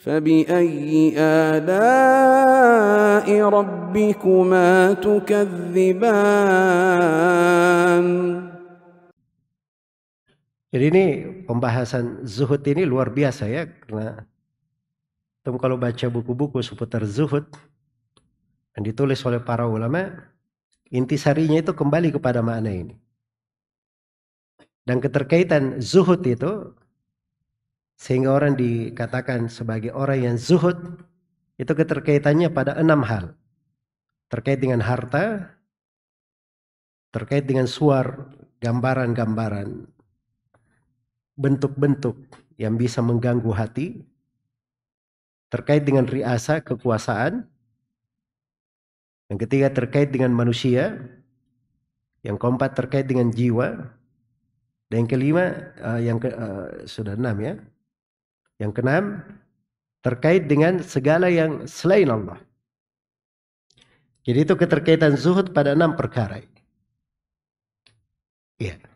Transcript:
فبأي آلاء ربكما تكذبان Jadi ini pembahasan zuhud ini luar biasa ya karena Tom kalau baca buku-buku seputar zuhud yang ditulis oleh para ulama intisarinya itu kembali kepada makna ini. Dan keterkaitan zuhud itu sehingga orang dikatakan sebagai orang yang zuhud itu keterkaitannya pada enam hal. Terkait dengan harta, terkait dengan suar, gambaran-gambaran, bentuk-bentuk yang bisa mengganggu hati, terkait dengan riasa, kekuasaan, yang ketiga terkait dengan manusia, yang keempat terkait dengan jiwa, dan yang kelima uh, yang ke, uh, sudah enam ya, yang keenam, terkait dengan segala yang selain Allah. Jadi itu keterkaitan zuhud pada enam perkara. Yeah.